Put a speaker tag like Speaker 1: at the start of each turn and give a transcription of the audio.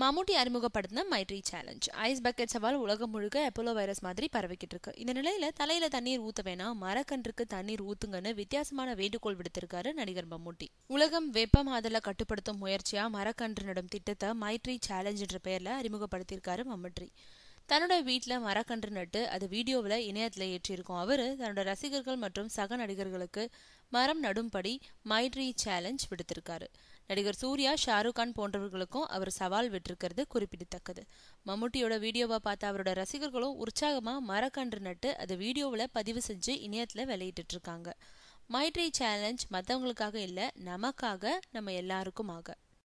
Speaker 1: மம்முட்டி அறிமுகப்படுத்தின my challenge ice bucket சவால் உலகம் முழுக்க எப்போலோ வைரஸ் மாதிரி பரவிக்கிட்டு இருக்கு இந்த நிலையில தலையில தண்ணீர் ஊத்த வேணாம் மரக்கன்றுக்கு தண்ணீர் ஊத்துங்கன்னு வித்தியாசமான வேண்டுகோள் விடுத்திருக்காரு நடிகர் மம்முட்டி உலகம் வெப்பமாதல கட்டுப்படுத்தும் முயற்சியா மரக்கன்று நடும் திட்டத்தை மை சேலஞ்சுன்ற பெயர்ல அறிமுகப்படுத்தியிருக்காரு மம்முட்டி தன்னோட வீட்டில் மரக்கன்று நட்டு அது வீடியோவில் இணையத்தில் ஏற்றியிருக்கோம் அவர் தன்னோட ரசிகர்கள் மற்றும் சக நடிகர்களுக்கு மரம் நடும்படி மைட்ரி சேலஞ்ச் விடுத்திருக்காரு நடிகர் சூர்யா ஷாருக் கான் போன்றவர்களுக்கும் அவர் சவால் விட்டிருக்கிறது குறிப்பிடத்தக்கது மம்முட்டியோட வீடியோவை பார்த்த அவரோட ரசிகர்களும் உற்சாகமாக மரக்கன்று நட்டு அது வீடியோவில் பதிவு செஞ்சு இணையத்தில் வெளியிட்டு இருக்காங்க மைட்ரி சேலஞ்ச் மற்றவங்களுக்காக இல்லை நமக்காக நம்ம எல்லாருக்கும் ஆக